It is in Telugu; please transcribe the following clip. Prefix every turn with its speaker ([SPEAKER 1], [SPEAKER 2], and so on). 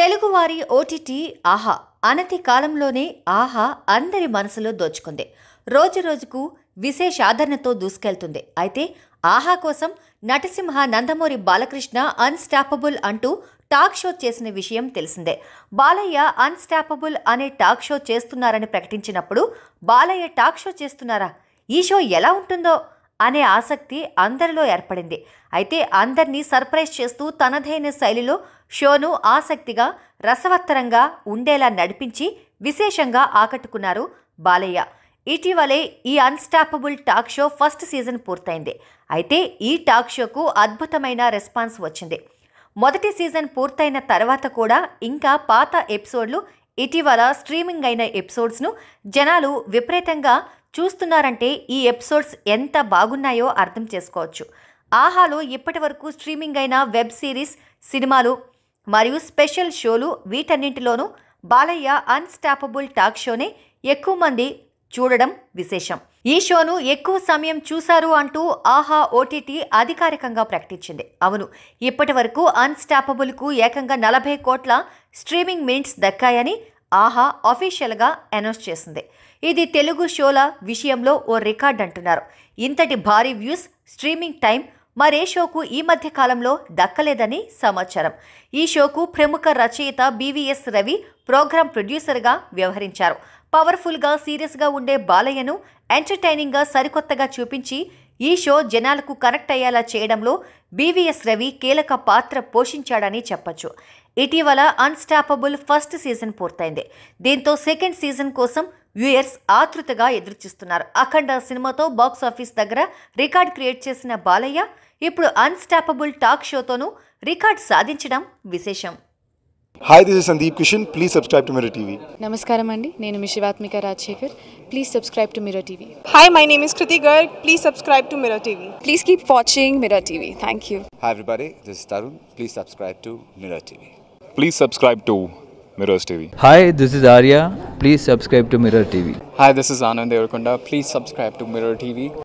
[SPEAKER 1] తెలుగువారి ఓటీటీ ఆహా అనతి కాలంలోనే ఆహా అందరి మనసులో దోచుకుంది రోజుకు విశేష ఆదరణతో దూసుకెళ్తుంది అయితే ఆహా కోసం నటసింహ నందమూరి బాలకృష్ణ అన్స్టాపబుల్ అంటూ టాక్ షో చేసిన విషయం తెలిసిందే బాలయ్య అన్స్టాపబుల్ అనే టాక్ షో చేస్తున్నారని ప్రకటించినప్పుడు బాలయ్య టాక్ షో చేస్తున్నారా ఈ షో ఎలా ఉంటుందో అనే ఆసక్తి అందరిలో ఏర్పడింది అయితే అందరినీ సర్ప్రైజ్ చేస్తూ తనదైన శైలిలో షోను ఆసక్తిగా రసవత్తరంగా ఉండేలా నడిపించి విశేషంగా ఆకట్టుకున్నారు బాలయ్య ఇటీవలే ఈ Unstoppable talk show first season పూర్తయింది అయితే ఈ టాక్ షోకు అద్భుతమైన రెస్పాన్స్ వచ్చింది మొదటి సీజన్ పూర్తయిన తర్వాత కూడా ఇంకా పాత ఎపిసోడ్లు ఇటీవల స్ట్రీమింగ్ అయిన ఎపిసోడ్స్ను జనాలు విపరీతంగా చూస్తున్నారంటే ఈ ఎపిసోడ్స్ ఎంత బాగున్నాయో అర్థం చేసుకోవచ్చు ఆహాలో ఇప్పటి వరకు స్ట్రీమింగ్ అయిన వెబ్ సిరీస్ సినిమాలు మరియు స్పెషల్ షోలు వీటన్నింటిలోనూ బాలయ్య అన్స్టాపబుల్ టాక్ షోనే ఎక్కువ మంది చూడడం విశేషం ఈ షోను ఎక్కువ సమయం చూశారు అంటూ ఆహా ఓటీటీ అధికారికంగా ప్రకటించింది అవును ఇప్పటి వరకు అన్స్టాపబుల్కు ఏకంగా నలభై కోట్ల స్ట్రీమింగ్ మినిట్స్ దక్కాయని ఆహా అఫీషియల్గా అనౌన్స్ చేసింది ఇది తెలుగు షోల విషయంలో ఓ రికార్డ్ అంటున్నారు ఇంతటి భారీ వ్యూస్ స్ట్రీమింగ్ టైం మరే షోకు ఈ మధ్య కాలంలో దక్కలేదని సమాచారం ఈ షోకు ప్రముఖ రచయిత బీవీఎస్ రవి ప్రోగ్రామ్ ప్రొడ్యూసర్గా వ్యవహరించారు పవర్ఫుల్గా సీరియస్గా ఉండే బాలయ్యను ఎంటర్టైనింగ్గా సరికొత్తగా చూపించి ఈ షో జనాలకు కనెక్ట్ అయ్యేలా చేయడంలో బీవీఎస్ రవి కీలక పాత్ర పోషించాడని చెప్పచ్చు ఇటీవల అన్స్టాపబుల్ ఫస్ట్ సీజన్ పూర్తయింది దీంతో సెకండ్ సీజన్ కోసం వ్యూయర్స్ ఆతృతగా చూస్తున్నారు అఖండ సినిమాతో బాక్స్ ఆఫీస్ దగ్గర రికార్డ్ క్రియేట్ చేసిన బాలయ్య ఇప్పుడు అన్స్టాపబుల్ టాక్ షోతోనూ రికార్డ్ సాధించడం విశేషం hi this is Sandeep Kishan please subscribe to Mirror TV నమస్కారం అండి నేను మిషివాత్మిక Rajasekhar please subscribe to Mirror TV hi my name is Kriti గర్ please subscribe to Mirror TV please keep watching Mirror TV thank you hi everybody this is Tarun please subscribe to Mirror TV Please subscribe to Mirrors TV. Hi, this is Arya. Please subscribe to Mirror TV. Hi, this is Anand Please subscribe to Mirror TV.